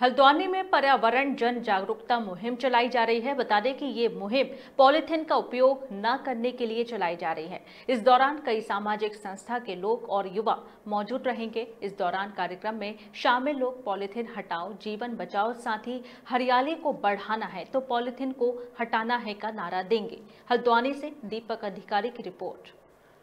हल्द्वानी में पर्यावरण जन जागरूकता मुहिम चलाई जा रही है बता दें कि ये मुहिम पॉलिथिन का उपयोग न करने के लिए चलाई जा रही है इस दौरान कई सामाजिक संस्था के लोग और युवा मौजूद रहेंगे इस दौरान कार्यक्रम में शामिल लोग पॉलिथिन हटाओ जीवन बचाओ साथ ही हरियाली को बढ़ाना है तो पॉलिथिन को हटाना है का नारा देंगे हल्द्वानी से दीपक अधिकारी की रिपोर्ट